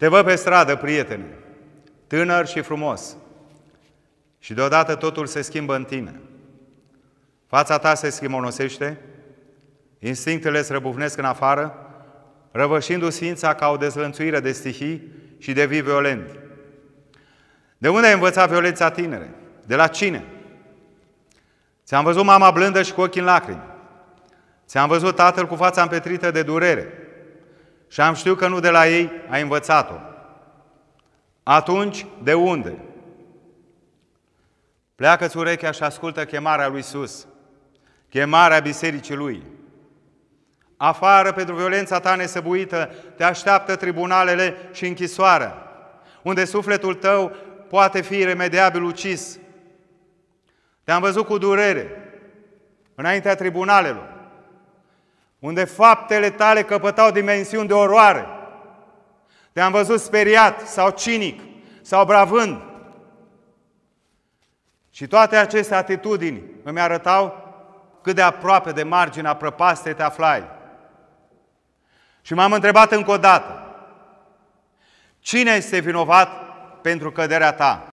Te văd pe stradă, prietene, tânăr și frumos. Și deodată totul se schimbă în tine. Fața ta se schimonosește, instinctele îți răbufnesc în afară, răvășindu ființa ca o dezlănțuire de stihii și devii violent. De unde ai învățat violența tinere? De la cine? Ți-am văzut mama blândă și cu ochii în lacrimi. Ți-am văzut tatăl cu fața împetrită de durere și am știut că nu de la ei a învățat-o. Atunci, de unde? Pleacă-ți urechea și ascultă chemarea lui sus, chemarea bisericii lui. Afară, pentru violența ta nesăbuită, te așteaptă tribunalele și închisoarea, unde sufletul tău poate fi remediabil ucis. Te-am văzut cu durere, înaintea tribunalelor, unde faptele tale căpătau dimensiuni de oroare. Te-am văzut speriat sau cinic sau bravând. Și toate aceste atitudini îmi arătau cât de aproape de marginea prăpastei te aflai. Și m-am întrebat încă o dată, cine este vinovat pentru căderea ta?